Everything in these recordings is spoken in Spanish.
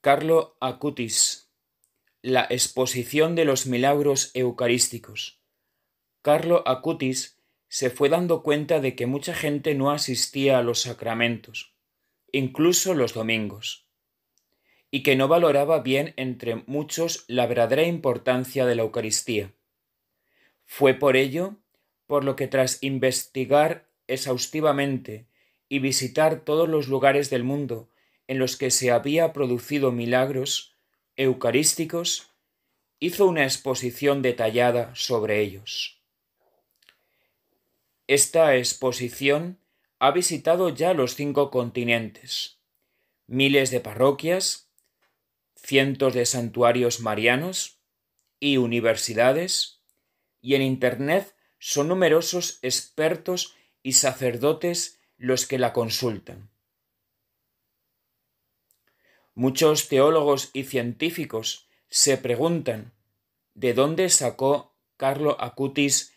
Carlo Acutis. La exposición de los milagros eucarísticos. Carlo Acutis se fue dando cuenta de que mucha gente no asistía a los sacramentos, incluso los domingos, y que no valoraba bien entre muchos la verdadera importancia de la Eucaristía. Fue por ello por lo que tras investigar exhaustivamente y visitar todos los lugares del mundo en los que se había producido milagros eucarísticos, hizo una exposición detallada sobre ellos. Esta exposición ha visitado ya los cinco continentes, miles de parroquias, cientos de santuarios marianos y universidades, y en Internet son numerosos expertos y sacerdotes los que la consultan. Muchos teólogos y científicos se preguntan ¿de dónde sacó Carlo Acutis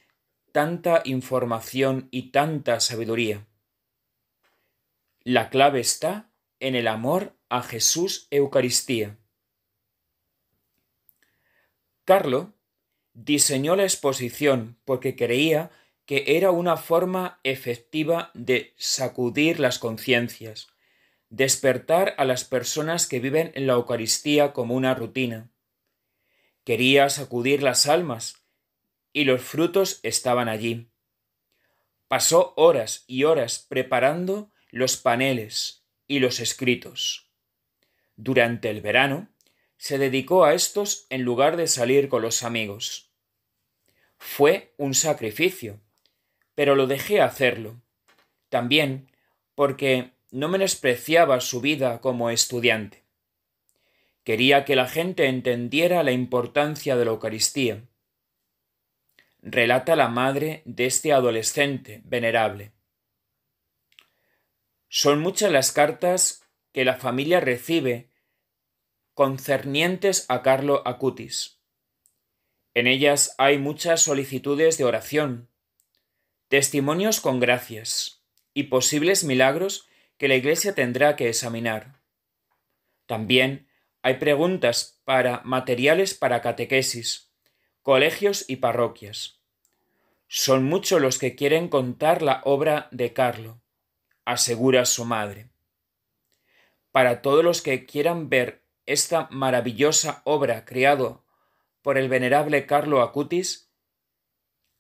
tanta información y tanta sabiduría? La clave está en el amor a Jesús Eucaristía. Carlo diseñó la exposición porque creía que era una forma efectiva de sacudir las conciencias, despertar a las personas que viven en la Eucaristía como una rutina. Quería sacudir las almas, y los frutos estaban allí. Pasó horas y horas preparando los paneles y los escritos. Durante el verano, se dedicó a estos en lugar de salir con los amigos. Fue un sacrificio, pero lo dejé hacerlo. También porque no menospreciaba su vida como estudiante. Quería que la gente entendiera la importancia de la Eucaristía. Relata la madre de este adolescente venerable. Son muchas las cartas que la familia recibe concernientes a Carlo Acutis. En ellas hay muchas solicitudes de oración, testimonios con gracias y posibles milagros que la Iglesia tendrá que examinar. También hay preguntas para materiales para catequesis, colegios y parroquias. Son muchos los que quieren contar la obra de Carlo, asegura su madre. Para todos los que quieran ver esta maravillosa obra creado por el venerable Carlo Acutis,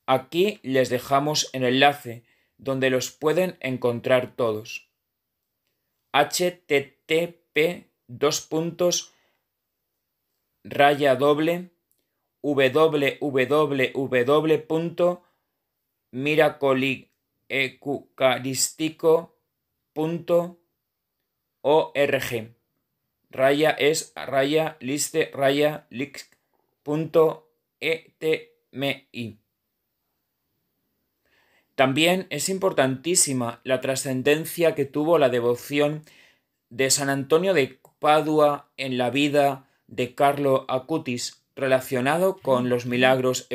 aquí les dejamos el enlace donde los pueden encontrar todos http dos puntos raya doble g raya es raya liste raya lix punto etmi también es importantísima la trascendencia que tuvo la devoción de San Antonio de Padua en la vida de Carlo Acutis relacionado con los milagros